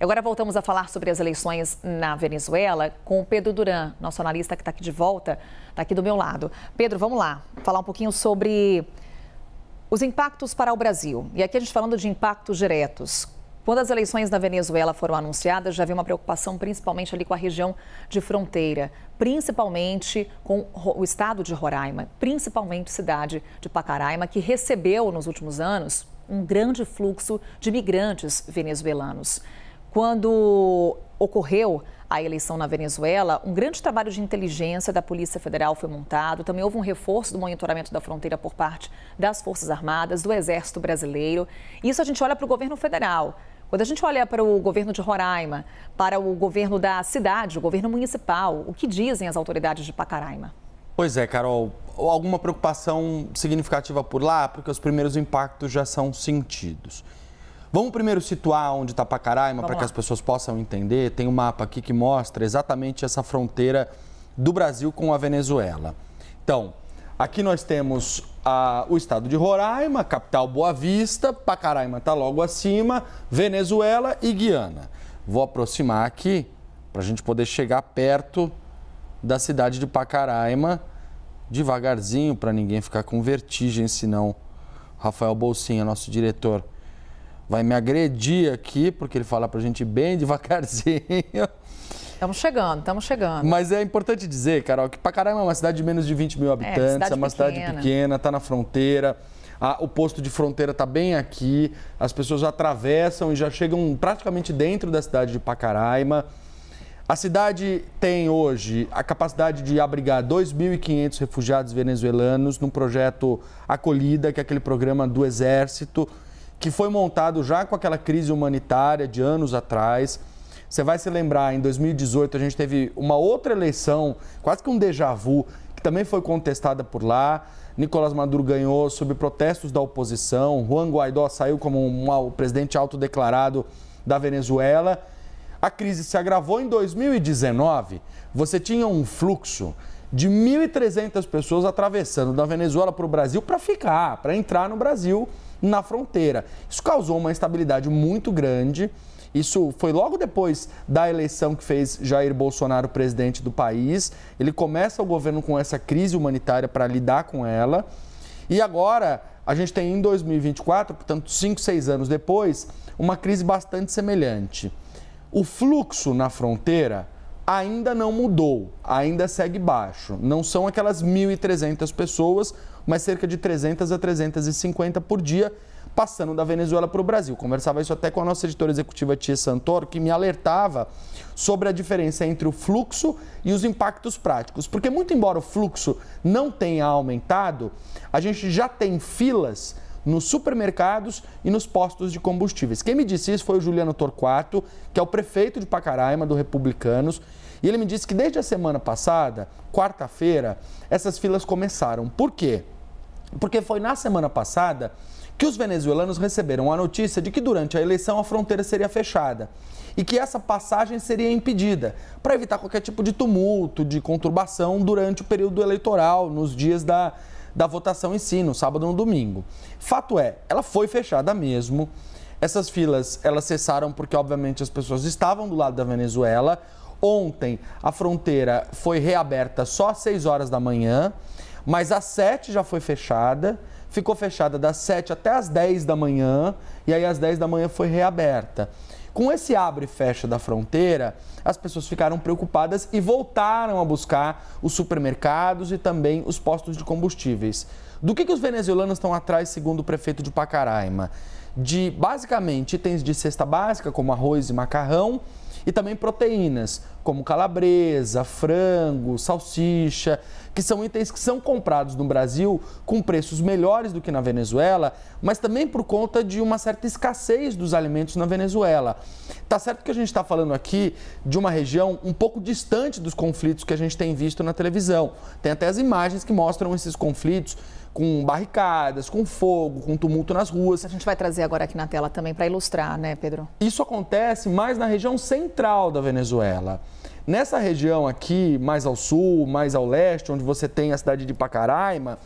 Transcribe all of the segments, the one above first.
Agora voltamos a falar sobre as eleições na Venezuela com o Pedro Duran, nosso analista que está aqui de volta, está aqui do meu lado. Pedro, vamos lá, falar um pouquinho sobre os impactos para o Brasil. E aqui a gente falando de impactos diretos. Quando as eleições na Venezuela foram anunciadas, já havia uma preocupação principalmente ali com a região de fronteira, principalmente com o estado de Roraima, principalmente cidade de Pacaraima, que recebeu nos últimos anos um grande fluxo de migrantes venezuelanos. Quando ocorreu a eleição na Venezuela, um grande trabalho de inteligência da Polícia Federal foi montado. Também houve um reforço do monitoramento da fronteira por parte das Forças Armadas, do Exército Brasileiro. Isso a gente olha para o governo federal. Quando a gente olha para o governo de Roraima, para o governo da cidade, o governo municipal, o que dizem as autoridades de Pacaraima? Pois é, Carol. Alguma preocupação significativa por lá? Porque os primeiros impactos já são sentidos. Vamos primeiro situar onde está Pacaraima para que as pessoas possam entender. Tem um mapa aqui que mostra exatamente essa fronteira do Brasil com a Venezuela. Então, aqui nós temos a, ah, o estado de Roraima, capital Boa Vista, Pacaraima está logo acima, Venezuela e Guiana. Vou aproximar aqui para a gente poder chegar perto da cidade de Pacaraima, devagarzinho, para ninguém ficar com vertigem, senão Rafael Bolsinha, nosso diretor vai me agredir aqui, porque ele fala para a gente bem devagarzinho. Estamos chegando, estamos chegando. Mas é importante dizer, Carol, que Pacaraima é uma cidade de menos de 20 mil é, habitantes, é, é uma pequena. cidade pequena, está na fronteira. A, o posto de fronteira está bem aqui, as pessoas atravessam e já chegam praticamente dentro da cidade de Pacaraima. A cidade tem hoje a capacidade de abrigar 2.500 refugiados venezuelanos num projeto Acolhida, que é aquele programa do Exército que foi montado já com aquela crise humanitária de anos atrás. Você vai se lembrar, em 2018 a gente teve uma outra eleição, quase que um déjà vu, que também foi contestada por lá. Nicolás Maduro ganhou sob protestos da oposição. Juan Guaidó saiu como um, presidente autodeclarado da Venezuela. A crise se agravou em 2019. Você tinha um fluxo de 1.300 pessoas atravessando da Venezuela para o Brasil para ficar, para entrar no Brasil na fronteira. Isso causou uma instabilidade muito grande. Isso foi logo depois da eleição que fez Jair Bolsonaro presidente do país. Ele começa o governo com essa crise humanitária para lidar com ela. E agora a gente tem em 2024, portanto, 5, 6 anos depois, uma crise bastante semelhante. O fluxo na fronteira ainda não mudou, ainda segue baixo. Não são aquelas 1.300 pessoas, mas cerca de 300 a 350 por dia, passando da Venezuela para o Brasil. Conversava isso até com a nossa editora executiva Tia Santoro, que me alertava sobre a diferença entre o fluxo e os impactos práticos. Porque, muito embora o fluxo não tenha aumentado, a gente já tem filas nos supermercados e nos postos de combustíveis. Quem me disse isso foi o Juliano Torquato, que é o prefeito de Pacaraima, do Republicanos, e ele me disse que desde a semana passada, quarta-feira, essas filas começaram. Por quê? Porque foi na semana passada que os venezuelanos receberam a notícia de que durante a eleição a fronteira seria fechada e que essa passagem seria impedida para evitar qualquer tipo de tumulto, de conturbação durante o período eleitoral, nos dias da, da votação em si, no sábado ou no domingo. Fato é, ela foi fechada mesmo. Essas filas, elas cessaram porque, obviamente, as pessoas estavam do lado da Venezuela. Ontem, a fronteira foi reaberta só às 6 horas da manhã, mas às 7 já foi fechada. Ficou fechada das 7 até às 10 da manhã, e aí às 10 da manhã foi reaberta. Com esse abre e fecha da fronteira, as pessoas ficaram preocupadas e voltaram a buscar os supermercados e também os postos de combustíveis. Do que, que os venezuelanos estão atrás, segundo o prefeito de Pacaraima? De basicamente itens de cesta básica, como arroz e macarrão e também proteínas, como calabresa, frango, salsicha, que são itens que são comprados no Brasil com preços melhores do que na Venezuela, mas também por conta de uma certa escassez dos alimentos na Venezuela. Tá certo que a gente está falando aqui de uma região um pouco distante dos conflitos que a gente tem visto na televisão. Tem até as imagens que mostram esses conflitos com barricadas, com fogo, com tumulto nas ruas. A gente vai trazer agora aqui na tela também para ilustrar, né, Pedro? Isso acontece mais na região central da Venezuela. Nessa região aqui, mais ao sul, mais ao leste, onde você tem a cidade de Pacaraima,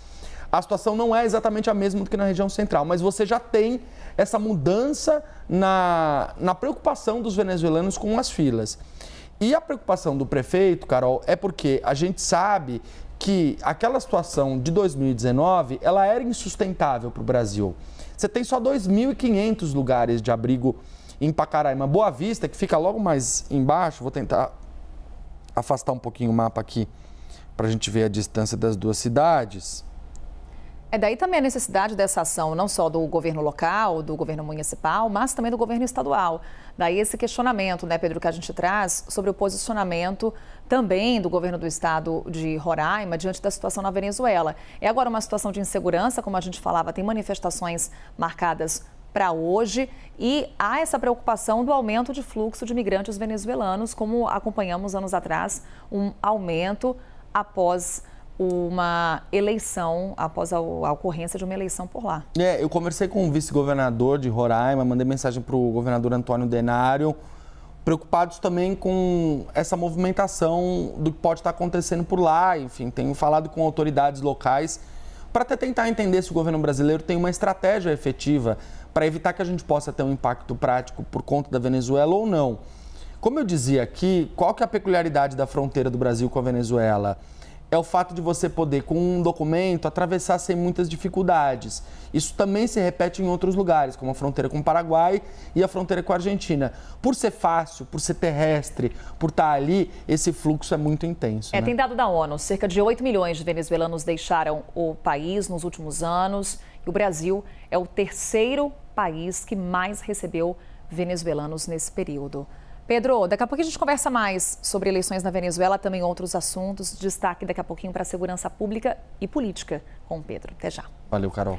a situação não é exatamente a mesma do que na região central, mas você já tem essa mudança na, na preocupação dos venezuelanos com as filas. E a preocupação do prefeito, Carol, é porque a gente sabe que aquela situação de 2019 ela era insustentável para o Brasil. Você tem só 2.500 lugares de abrigo em Pacaraima. Boa Vista, que fica logo mais embaixo, vou tentar afastar um pouquinho o mapa aqui para a gente ver a distância das duas cidades. É daí também a necessidade dessa ação, não só do governo local, do governo municipal, mas também do governo estadual. Daí esse questionamento, né, Pedro, que a gente traz sobre o posicionamento também do governo do estado de Roraima diante da situação na Venezuela. É agora uma situação de insegurança, como a gente falava, tem manifestações marcadas para hoje e há essa preocupação do aumento de fluxo de migrantes venezuelanos, como acompanhamos anos atrás, um aumento após uma eleição, após a, a, ocorrência de uma eleição por lá. É, eu conversei com o vice-governador de Roraima, mandei mensagem para o governador Antônio Denário, preocupados também com essa movimentação do que pode estar acontecendo por lá. Enfim, tenho falado com autoridades locais para até tentar entender se o governo brasileiro tem uma estratégia efetiva para evitar que a gente possa ter um impacto prático por conta da Venezuela ou não. Como eu dizia aqui, qual que é a peculiaridade da fronteira do Brasil com a Venezuela? é o fato de você poder, com um documento, atravessar sem muitas dificuldades. Isso também se repete em outros lugares, como a fronteira com o Paraguai e a fronteira com a Argentina. Por ser fácil, por ser terrestre, por estar ali, esse fluxo é muito intenso. É, né? tem dado da ONU, cerca de 8 milhões de venezuelanos deixaram o país nos últimos anos e o Brasil é o terceiro país que mais recebeu venezuelanos nesse período. Pedro, daqui a pouco a gente conversa mais sobre eleições na Venezuela, também outros assuntos. Destaque daqui a pouquinho para a segurança pública e política com o Pedro. Até já. Valeu, Carol.